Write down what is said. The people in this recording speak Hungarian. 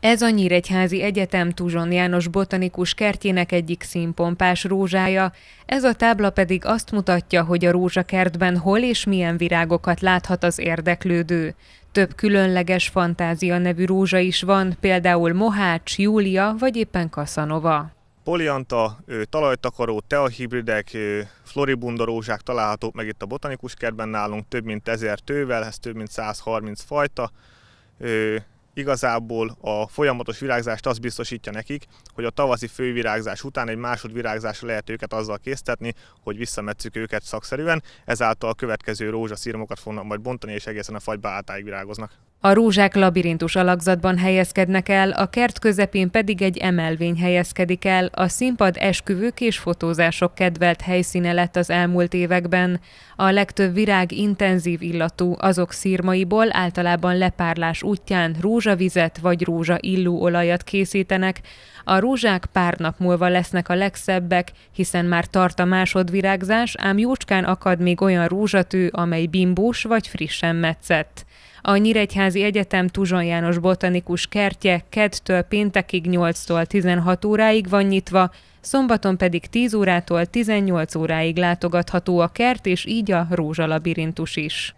Ez a Nyíregyházi Egyetem Tuzson János botanikus kertjének egyik színpompás rózsája, ez a tábla pedig azt mutatja, hogy a rózsakertben hol és milyen virágokat láthat az érdeklődő. Több különleges fantázia nevű rózsa is van, például Mohács, Júlia vagy éppen Kaszanova. Polianta, talajtakaró, teahibridek, floribunda rózsák találhatók meg itt a botanikus kertben nálunk, több mint ezer tővel, ez több mint 130 fajta igazából a folyamatos virágzást azt biztosítja nekik, hogy a tavaszi fővirágzás után egy másodvirágzásra lehet őket azzal késztetni, hogy visszametszük őket szakszerűen, ezáltal a következő rózsaszirmokat fognak majd bontani, és egészen a fagyba átáig virágoznak. A rózsák labirintus alakzatban helyezkednek el, a kert közepén pedig egy emelvény helyezkedik el, a színpad esküvők és fotózások kedvelt helyszíne lett az elmúlt években. A legtöbb virág intenzív illatú, azok szírmaiból általában lepárlás útján rózsavizet vagy rózsa illú olajat készítenek. A rózsák pár nap múlva lesznek a legszebbek, hiszen már tart a másodvirágzás, ám jócskán akad még olyan rózsatű, amely bimbós vagy frissen metszett. A Nyíregyházi Egyetem Tuzson János Botanikus kertje kedtől péntekig 8-tól 16 óráig van nyitva, szombaton pedig 10 órától 18 óráig látogatható a kert és így a rózsalabirintus is.